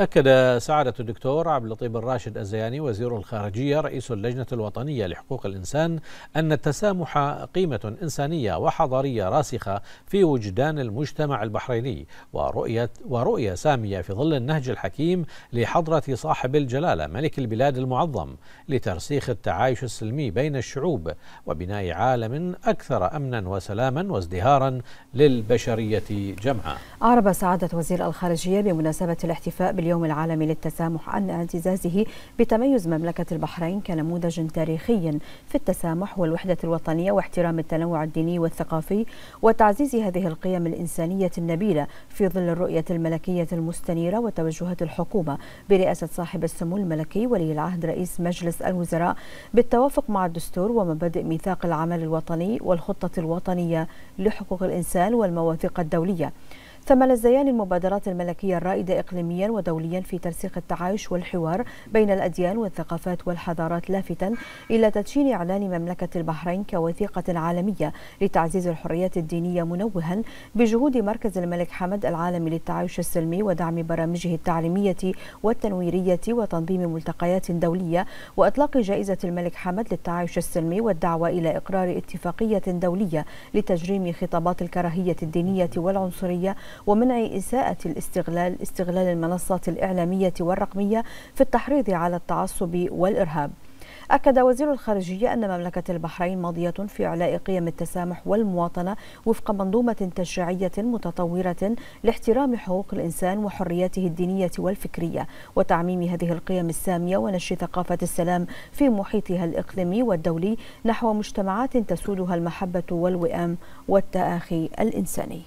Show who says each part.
Speaker 1: أكد سعادة الدكتور عبد اللطيف الراشد الزياني وزير الخارجية رئيس اللجنة الوطنية لحقوق الإنسان أن التسامح قيمة إنسانية وحضارية راسخة في وجدان المجتمع البحريني ورؤية ورؤية سامية في ظل النهج الحكيم لحضرة صاحب الجلالة ملك البلاد المعظم لترسيخ التعايش السلمي بين الشعوب وبناء عالم أكثر أمنا وسلاما وازدهارا للبشرية جمعا.
Speaker 2: أعرب سعادة وزير الخارجية بمناسبة الاحتفاء باليوم اليوم العالمي للتسامح أن اعتزازه بتميز مملكة البحرين كنموذج تاريخي في التسامح والوحدة الوطنية واحترام التنوع الديني والثقافي وتعزيز هذه القيم الإنسانية النبيلة في ظل الرؤية الملكية المستنيرة وتوجهات الحكومة برئاسة صاحب السمو الملكي ولي العهد رئيس مجلس الوزراء بالتوافق مع الدستور ومبادئ ميثاق العمل الوطني والخطة الوطنية لحقوق الإنسان والمواثيق الدولية ثمن الزيان المبادرات الملكية الرائدة إقليميا ودوليا في ترسيخ التعايش والحوار بين الأديان والثقافات والحضارات لافتا إلى تدشين إعلان مملكة البحرين كوثيقة عالمية لتعزيز الحريات الدينية منوها بجهود مركز الملك حمد العالمي للتعايش السلمي ودعم برامجه التعليمية والتنويرية وتنظيم ملتقيات دولية وإطلاق جائزة الملك حمد للتعايش السلمي والدعوة إلى إقرار اتفاقية دولية لتجريم خطابات الكراهية الدينية والعنصرية ومنع إساءة الاستغلال استغلال المنصات الإعلامية والرقمية في التحريض على التعصب والإرهاب أكد وزير الخارجية أن مملكة البحرين ماضية في إعلاء قيم التسامح والمواطنة وفق منظومة تشريعية متطورة لاحترام حقوق الإنسان وحرياته الدينية والفكرية وتعميم هذه القيم السامية ونشر ثقافة السلام في محيطها الإقليمي والدولي نحو مجتمعات تسودها المحبة والوئام والتآخي الإنساني